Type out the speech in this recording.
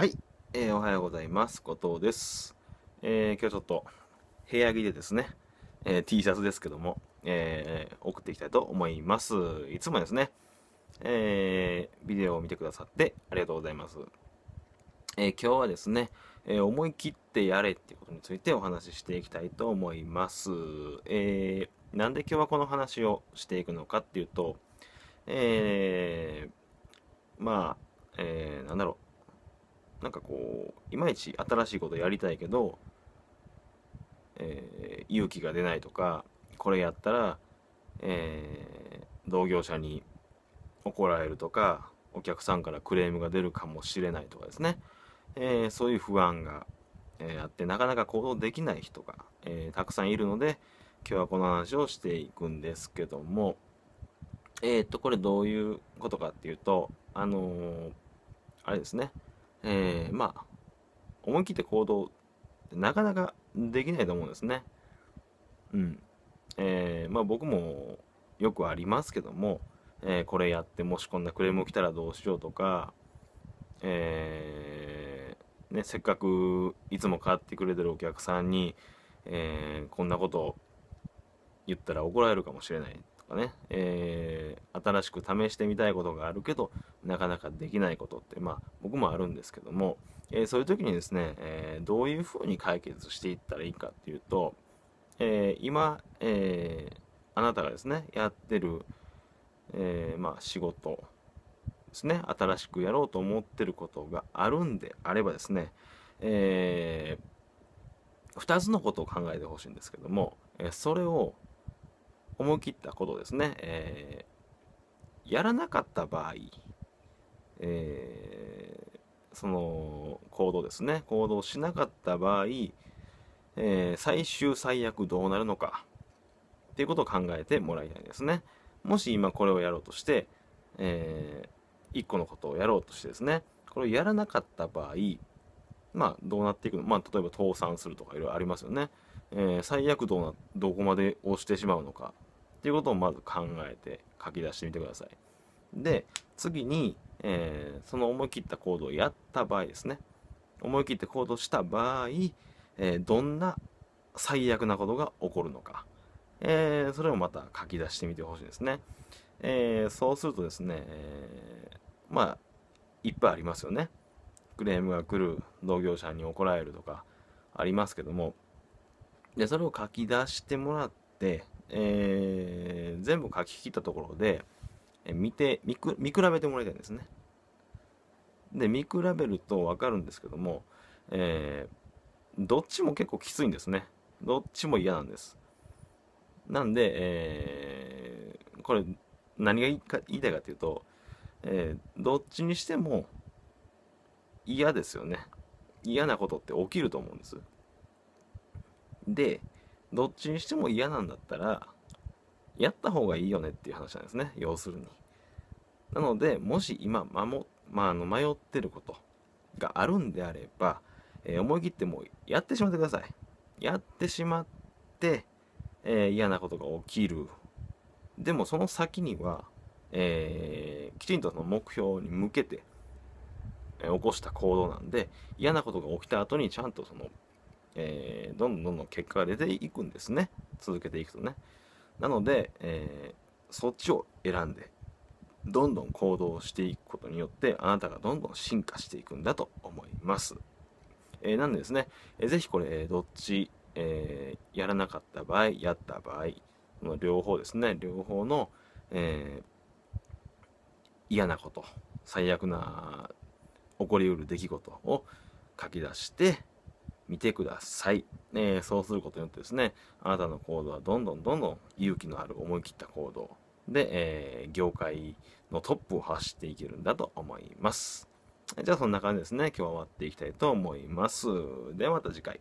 はい、えー、おはようございます。後藤です。えー、今日ちょっと部屋着でですね、えー、T シャツですけども、えー、送っていきたいと思います。いつもですね、えー、ビデオを見てくださってありがとうございます。えー、今日はですね、えー、思い切ってやれっていうことについてお話ししていきたいと思います。えー、なんで今日はこの話をしていくのかっていうと、えー、まあ、えー、なんだろう、なんかこういまいち新しいことやりたいけど、えー、勇気が出ないとかこれやったら、えー、同業者に怒られるとかお客さんからクレームが出るかもしれないとかですね、えー、そういう不安が、えー、あってなかなか行動できない人が、えー、たくさんいるので今日はこの話をしていくんですけどもえっとこれどういうことかっていうとあのあれですねえー、まあ、思い切って行動ってなかなかできないと思うんですね。うん。えー、まあ僕もよくありますけども、えー、これやってもしこんなクレーム来たらどうしようとか、えー、ね、せっかくいつも買ってくれてるお客さんに、えー、こんなこと言ったら怒られるかもしれないかね、えー、新しく試してみたいことがあるけどなかなかできないことってまあ僕もあるんですけども、えー、そういう時にですね、えー、どういうふうに解決していったらいいかっていうと、え今、えあなたがですねやってる、えまあ、仕事ですね新しくやろうと思ってることがあるんであればですね、え2つのことを考えてほしいんですけども、えそれを思い切ったことですね、えー、やらなかった場合、えー、その行動ですね、行動しなかった場合、えー、最終最悪どうなるのかっていうことを考えてもらいたいですね。もし今これをやろうとして、えー、1個のことをやろうとしてですね、これをやらなかった場合、まあどうなっていくのまあ例えば倒産するとかいろいろありますよね。えー、最悪どうな、どこまで押してしまうのかっていうことをまず考えて書き出してみてください。で、次に、えー、その思い切った行動をやった場合ですね。思い切って行動した場合、えー、どんな最悪なことが起こるのか、えー、それをまた書き出してみてほしいですね。えー、そうするとですね、えー、まあ、いっぱいありますよね。クレームが来る、同業者に怒られるとかありますけども、でそれを書き出してもらって、えー、全部書き切ったところで、え見て見く見比べてもらいたいんですね。で見比べると分かるんですけども、えー、どっちも結構きついんですね。どっちも嫌なんです。なんで、えー、これ何が言いたいかというと、えー、どっちにしても嫌ですよね。嫌なことって起きると思うんです。で、どっちにしても嫌なんだったらやった方がいいよねっていう話なんですね要するになのでもし今も、まあ、あの迷ってることがあるんであれば、えー、思い切ってもうやってしまってくださいやってしまって、えー、嫌なことが起きるでもその先には、えー、きちんとその目標に向けて、え起こした行動なんで嫌なことが起きた後にちゃんとそのえー、どんどんどんどん結果が出ていくんですね続けていくとねなので、えー、そっちを選んでどんどん行動していくことによってあなたがどんどん進化していくんだと思います、えー、なんでですね、えー、ぜひこれ、えどっち、えー、やらなかった場合やった場合の両方ですね両方の、え嫌なこと最悪な起こりうる出来事を書き出してみてください、えー、そうすることによってですねあなたの行動はどんどんどんどん勇気のある思い切った行動で、えー、業界のトップを走っていけるんだと思いますじゃあそんな感じですね今日は終わっていきたいと思いますではまた次回